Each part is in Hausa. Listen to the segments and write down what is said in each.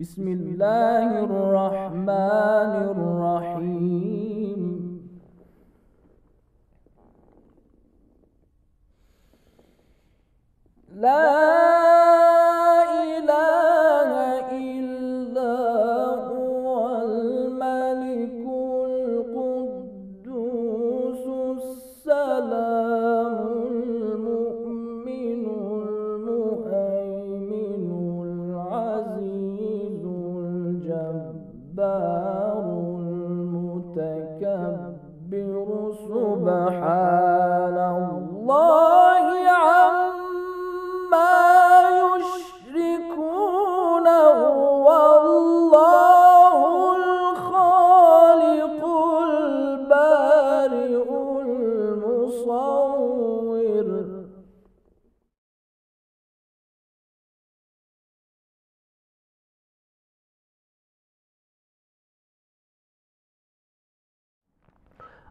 بسم الله الرحمن الرحيم لا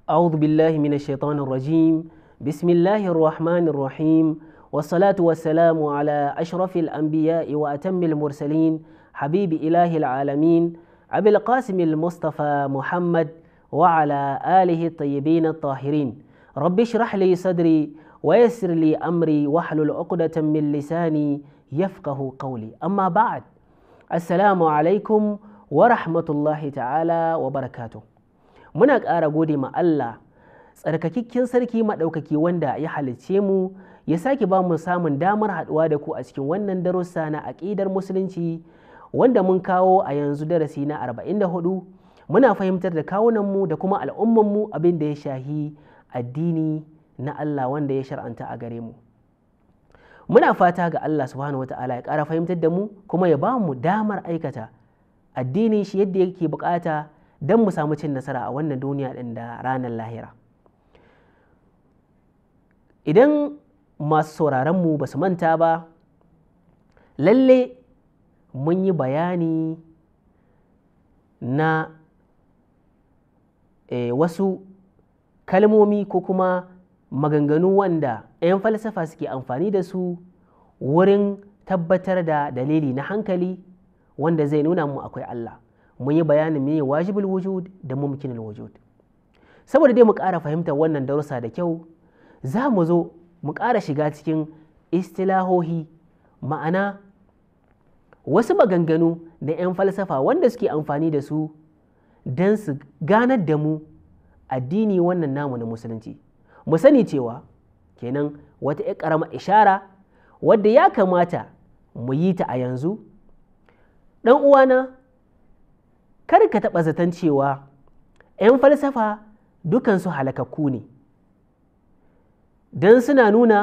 أعوذ بالله من الشيطان الرجيم بسم الله الرحمن الرحيم والصلاة والسلام على أشرف الأنبياء وأتم المرسلين حبيب إله العالمين أبي القاسم المصطفى محمد وعلى آله الطيبين الطاهرين رب اشرح لي صدري ويسر لي أمري واحلل عقدة من لساني يفقه قولي أما بعد السلام عليكم ورحمة الله تعالى وبركاته muna ƙara gode ma Allah tsarkakakken sarki maɗaukaki wanda ya halicce mu ya sake ba mu samun damar haɗuwa da ku a cikin wannan darussa na aƙidar musulunci wanda mun kawo a yanzu darasi na 44 muna fahimtar da kawunanmu da kuma al'ummanmu abin da ya shahi addini na Allah wanda ya shar'anta a gare mu muna fata ga Allah subhanahu wata'ala ya ƙara fahimtar da mu kuma ya ba mu damar aikata addini shi yadda yake bukata don mu samu cin nasara a wannan duniya ɗin da ranar lahira idan masu sauraronmu ba su manta ba lalle mun yi bayani na e, wasu kalmomi ko kuma maganganu wanda 'yan falsafa suke amfani da su wurin tabbatar da dalili na hankali wanda zai nuna mu akwai Allah mun yi bayanin ya wajibul wujud da mumkinul wujud saboda dai mu ƙara fahimtar wannan darussa da kyau za mu zo mu ƙara shiga cikin istilahohi ma'ana wasu maganganu da 'yan falsafa wanda suke amfani da su don su ganar da mu addini wannan namu na musulunci mu sani cewa kenan wata ƙarama ishara wadda ya kamata mu yi ta a yanzu ɗan uwana kar ka taɓa zaton cewa 'yan falsafa dukansu halakakku ne don suna nuna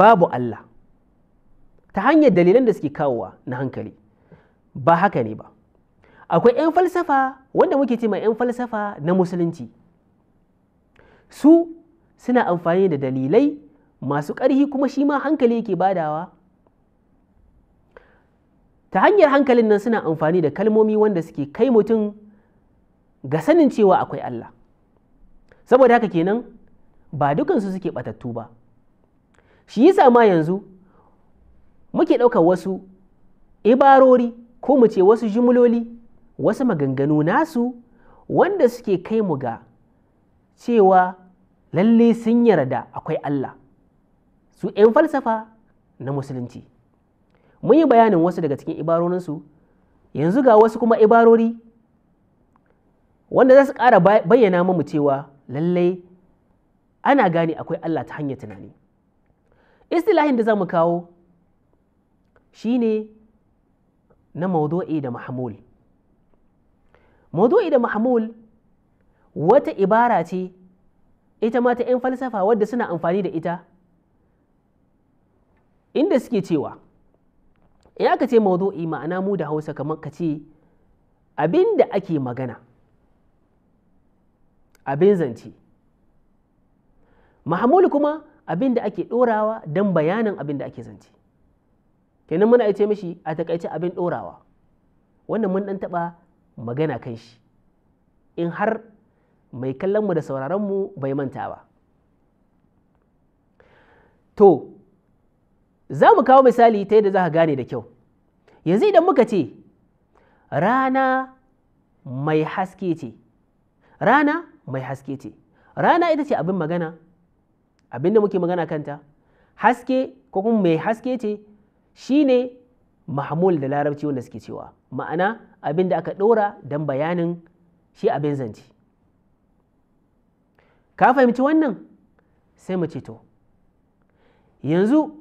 babu Allah ta hanyar dalilan da suke kawowa na hankali ba haka ne ba akwai 'yan falsafa wanda muke ce mai 'yan falsafa na musulunci su suna amfani da dalilai masu ƙarhi kuma shi ma hankali yake badawa ta hanyar hankalin nan suna amfani da kalmomi wanda suke kai mutum ga sanin cewa akwai Allah saboda haka kenan ba dukansu suke batattu ba shi yi ma yanzu muke ɗaukar wasu ibarori ko mu ce wasu jimloli wasu maganganu nasu wanda suke kai mu ga cewa lalle sun yarda akwai Allah su 'yan falsafa na musulunci mun yi bayanin wasu daga cikin ibarorinsu yanzu ga wasu kuma ibarori wanda za su ƙara bayyana mamu cewa lallai ana gane akwai Allah ta hanyar tunani istilahin da za mu kawo shi ne na maudu'i da mahamul maudu'i da mahamul wata ibara ce ita ma ta 'yan falsafa wadda suna amfani da ita inda suke cewa ya aka ce maudu'i ma'ana mu da hausa kamar ka ce abin da ake magana abin zance mahamul kuma abin da ake ɗorawa don bayanin abin da ake zance kenan muna ce mishi a takaice abin ɗorawa wannan mun ɗan taɓa magana kan shi in har mai kallonmu da sauraronmu bai manta ba to za mu kawo misali ta yadda za ka gane da kyau yanzu idan muka ce rana mai haske ce rana mai haske ce rana ita ce abin magana abin da muke magana kanta haske ko kuma mai haske ce shine mahmul da larabci wanda suke cewa ma'ana abin da aka ɗora don bayanin shi abin zance ka fahimci wannan sai mu ce to yanzu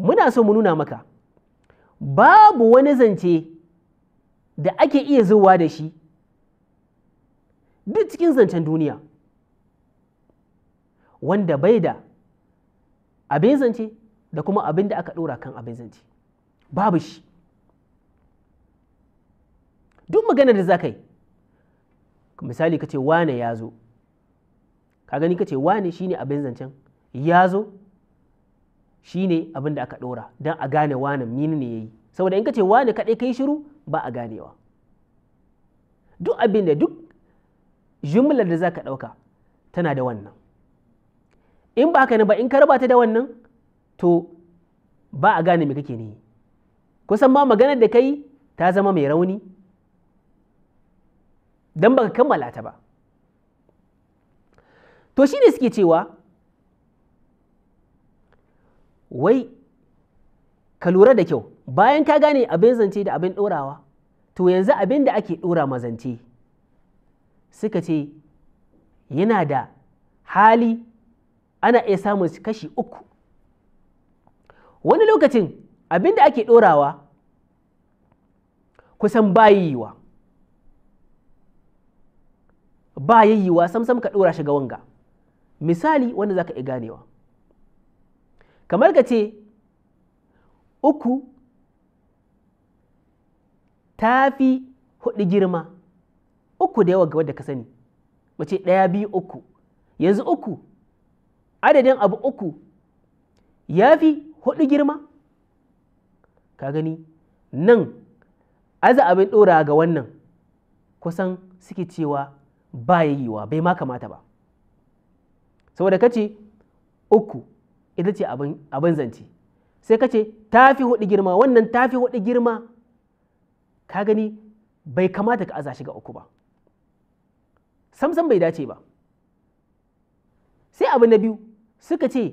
muna so mu nuna maka babu wani zance da ake iya zuwa da shi duk cikin zancen duniya wanda bai da abin zance da kuma abin da aka ɗora kan abin zance babu shi duk maganar da za ka misali ka ce wane ya zo ka gani ka ce wane shine abin zancen ya zo shine abin da aka ɗora don a gane wani mini ne ya yi saboda in ka ce wane kaɗai ka shiru ba a ganewa duk abin da duk jumlar da za ka ɗauka tana da wannan in ba ka ne ba in ka raba ta da wannan to ba a gane me kake ne kusan ma maganar da kai ta zama mai rauni don baka kammala ta ba to shi ne suke cewa wai ka lura da kyau bayan ka gane abin zance da abin ɗorawa to yanzu abin da ake ɗora mazance suka ce yana da hali ana iya samun kashi uku wani lokacin abin da ake ɗorawa kusan bayiwa ba yayyiwa sam-sam ka ɗora shi ga wanga misali wanda za ka iya ganewa kamar ka ce uku ta fi hudu girma uku da yawa ga wadda ka sani mace ɗaya biyu uku yanzu uku adadin abu uku ya fi hudu girma ka gani nan aza abin ɗora ga wannan kusan suke cewa ba yayiwa bai ma kamata ba saboda ka ce uku ita ce abin zance sai ka ce ta fi hudu girma wannan ta fi hudu girma ka gani bai kamata ka aza shi ga uku ba samsam bai dace ba sai abu na biyu suka ce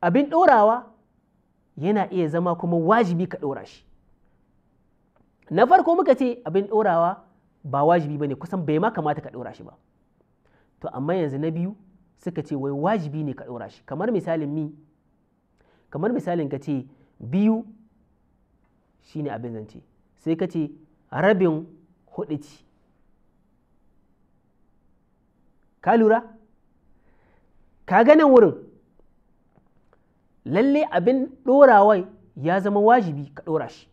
abin ɗorawa yana iya zama kuma wajibi ka ɗora shi na farko muka ce abin ɗorawa ba wajibi ba ne kusan bai ma kamata ka ɗora shi ba to amma yanzu na biyu suka ce wai wajibi ne ka ɗora shi kamar misalin mi kamar misalin ka ce biyu Shi ne abin zance sai ka ce rabin hudu ci ka lura ka ganin wurin lalle abin ɗorawai ya zama wajibi ka ɗora shi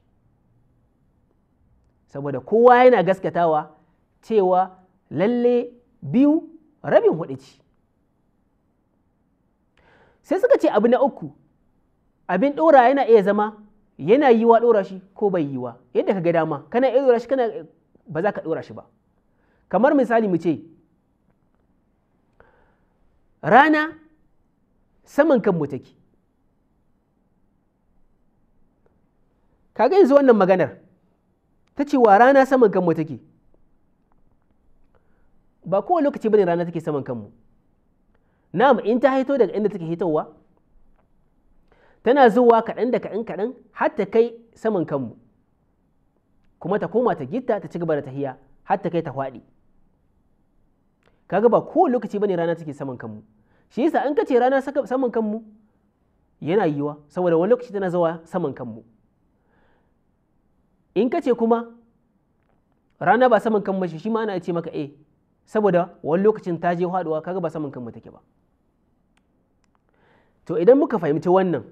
saboda kowa yana gaskatawa cewa lalle biyu rabin hudu ci sai suka ce abu na uku abin ɗora yana iya zama yana wa ɗora shi ko bai wa yadda ka ga dama kana iya ɗora shi kana ba za ka ɗora shi ba kamar misali mu ce rana saman kanmu take kaga yanzu wannan maganar ta ce wa rana saman kanmu take ba kowane lokaci bane rana take saman kanmu na'am in ta haito daga inda take hitowa tana zuwa kaɗan da kaɗan kaɗan har ta kai saman kanmu kuma ta koma ta gitta ta ci gaba da tahiya har ta kai ta faɗi kaga ba ko lokaci bane rana take saman kanmu shi yasa an kace rana saman kanmu yana yiwa saboda wani lokaci tana zuwa saman kanmu in kace kuma rana ba saman kanmu shi shi ma ana ce maka eh saboda wani lokacin ta je haɗuwa kaga ba saman kanmu take ba to idan muka fahimci wannan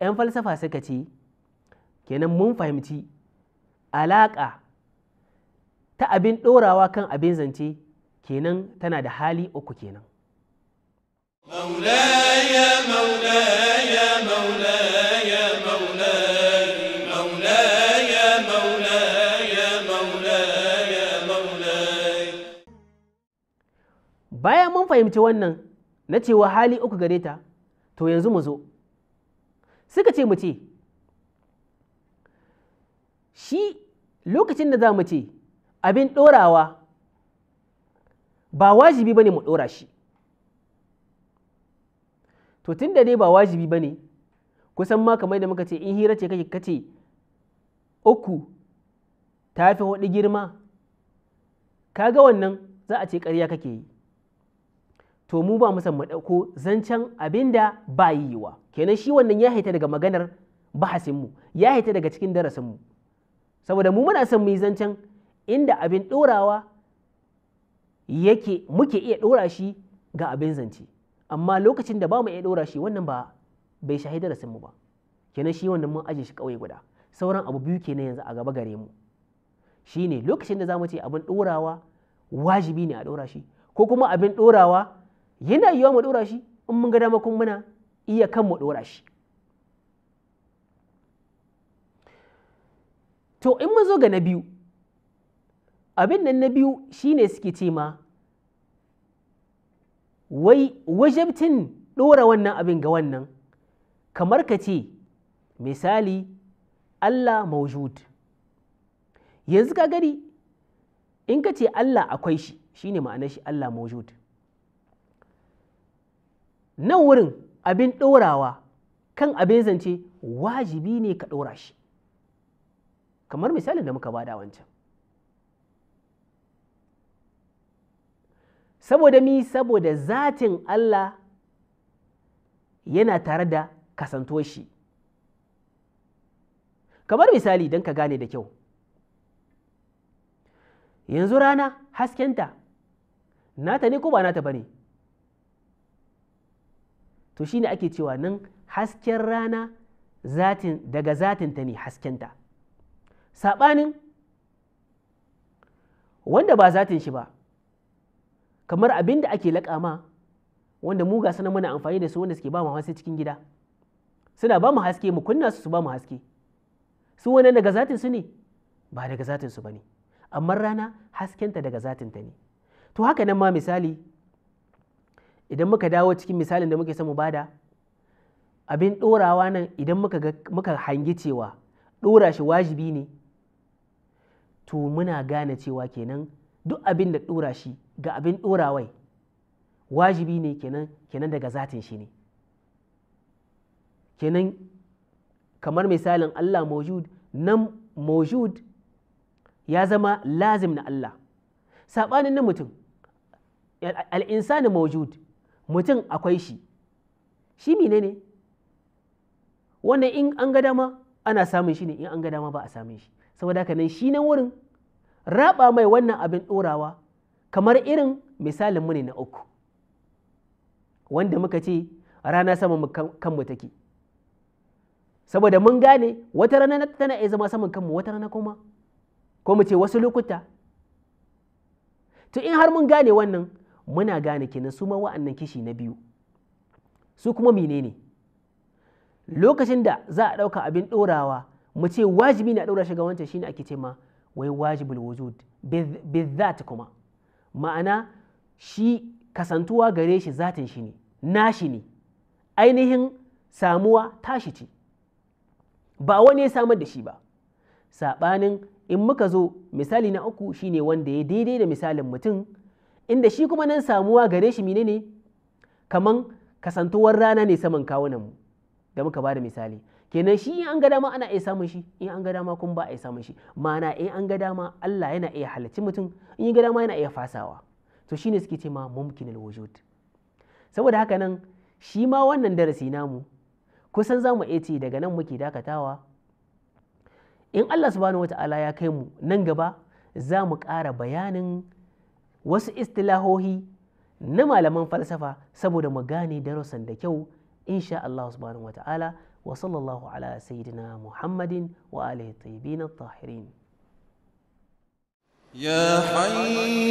'yan falsafa suka ce kenan mun fahimci alaƙa ta abin ɗorawa kan abin zance kenan tana da hali uku kenan Maulaya, maulaya. bayan mun fahimci wannan na cewa hali uku gare ta to yanzu mu zo suka ce mu ce shi lokacin da za mu ce abin ɗorawa ba wajibi ba ne mu ɗora shi to tun da dai ba wajibi ba ne kusan ma kamar da muka ce in hira ce kake kace uku ta fi hudu girma ga wannan za a ce ƙarya kake yi to mu ba musan mu ɗauko zancen da ba yiwa kenan shi wannan ya haita daga maganar bahasin mu ya haita daga cikin darasin mu saboda mu muna son mu yi zancen inda abin ɗorawa yake muke iya ɗora shi ga abin zance amma lokacin da ba mu iya ɗora shi wannan ba bai shahi darasin mu ba kenan shi wannan mun aje shi kawai guda sauran abu biyu kenan yanzu a gaba gare mu shine lokacin da za mu ce abin ɗorawa wajibi ne a ɗora shi ko kuma abin ɗorawa yana yiwa mu ɗora shi in mun ga dama kun muna iya kan mu ɗora shi to in mun zo ga na biyu abin nan na biyu shine suke ce ma wai wajabtin ɗora wannan abin ga wannan kamar ka ce misali Allah maujud yanzu ka gani in ka ce Allah akwai shi shine ma'anar shi Allah maujud nan wurin abin ɗorawa kan abin zance wajibi ne ka ɗora shi kamar misalin da muka bada wancan saboda mi saboda zatin Allah yana tare da kasanto shi kamar misali don ka gane da kyau yanzu rana haskenta nata ne ko ba nata ba ne to shi ne ake cewa nan hasken rana zatin daga zatin ta ne haskenta saɓanin wanda ba zatin shi ba kamar abin da ake laƙama wanda mu ga suna muna amfani da su wanda suke ba mu haske cikin gida suna ba mu haske mu kunna su su ba mu haske su wannan daga zatin su ne ba daga zatin su bane amma rana haskenta daga zatin ta ne to haka nan ma misali idan muka dawo cikin misalin da muke samu bada abin ɗorawa nan idan muka hangi cewa ɗora shi wajibi ne to muna gane cewa kenan duk abin da ɗora shi ga abin ɗorawai wajibi ne kenan daga zatin shi ne kenan kamar misalin Allah mawjud nan mawjud ya zama lazim na Allah saɓanin na mutum al'insani mawjud mutum akwai shi shi mine ne wanda in an ga dama ana samun shi ne in an ga dama ba a samun shi saboda haka nan shi nan wurin raba mai wannan abin ɗorawa kamar irin misalin mu ne na uku wanda muka ce rana sama kanmu take saboda mun gane wata rana tana iya zama saman kanmu wata rana kuma ko mu ce wasu lokuta to in har mun gane wannan muna gane kenan su ma wa'annan kishi na biyu su kuma menene lokacin da za a ɗauka abin ɗorawa mu ce wajibi na ɗora shi ga wancan shine ake ce ma wai wajibul wujud bizzat kuma ma'ana shi kasantuwa gare shi zatin shi ne nashi ne ainihin samuwa tashi ce ba wani ya samar da shi ba saɓanin in muka zo misali na uku shine wanda ya daidai da misalin mutum inda shi kuma nan samuwa gare shi menene kaman kasantuwar rana ne saman kawunanmu. da muka ba da misali kenan shi in an ga dama ana iya samun shi in an ga dama kuma ba a iya samun shi ma'ana in an ga dama Allah yana iya halarci mutum in ga dama yana iya fasawa to shine suke ce ma mumkinul wujud saboda haka nan shi ma wannan darasi namu kusan za mu ce daga nan muke dakatawa in Allah subhanahu wata'ala ya kai mu nan gaba za mu kara bayanin wasu istilahohi na malaman falsafa saboda mu gane darussan da kyau insha Allah subhanahu wata'ala wa sallallahu ala sayyidina Muhammadin wa alihi tayyibin at-tahirin ya hayy